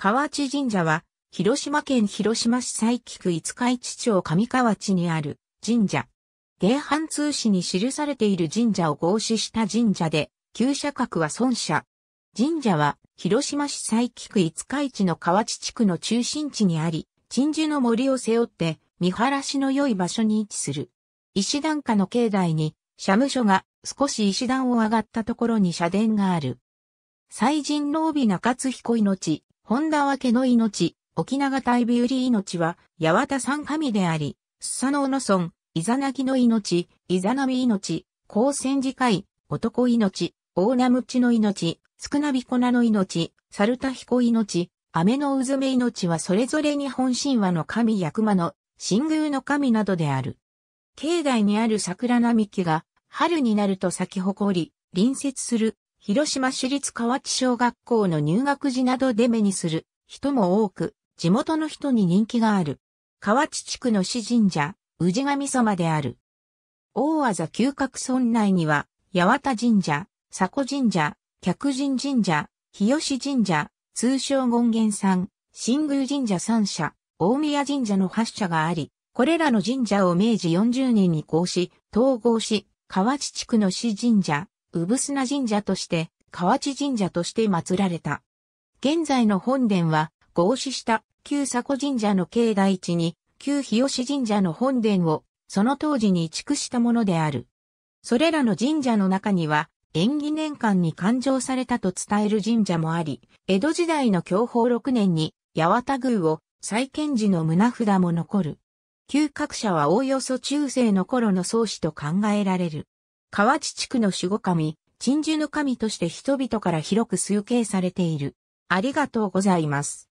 河内神社は、広島県広島市佐伯区五日市町上河内にある神社。芸阪通史に記されている神社を合祀した神社で、旧社格は孫社。神社は、広島市佐伯区五日市の河内地区の中心地にあり、鎮守の森を背負って、見晴らしの良い場所に位置する。石段下の境内に、社務所が少し石段を上がったところに社殿がある。祭神の美中津彦命、本田分けの命、沖永大ビューリー命は、八幡三神であり、スサノオソ村、イザナギの命、イザナミ命、高専寺会、男命、大名ムチの命、少なびコナの命、サルタヒコ命、雨のウズメ命はそれぞれ日本神話の神役魔の、神宮の神などである。境内にある桜並木が、春になると咲き誇り、隣接する広島市立河内小学校の入学時などで目にする人も多く、地元の人に人気がある。河内地区の市神社、宇治神様である。大和旧角村内には、八幡神社、佐古神社、客人神社、日吉神社、通称権現山、新宮神社三社、大宮神社の八社があり、これらの神社を明治40年に合し、統合し、河内地区の市神社、産砂神社として、河内神社として祀られた。現在の本殿は、合祀した旧佐古神社の境内地に、旧日吉神社の本殿を、その当時に移築したものである。それらの神社の中には、縁起年間に勘定されたと伝える神社もあり、江戸時代の享保6年に、八幡宮を再建時の胸札も残る。旧各社はおおよそ中世の頃の創始と考えられる。河内地区の守護神、鎮守の神として人々から広く崇敬されている。ありがとうございます。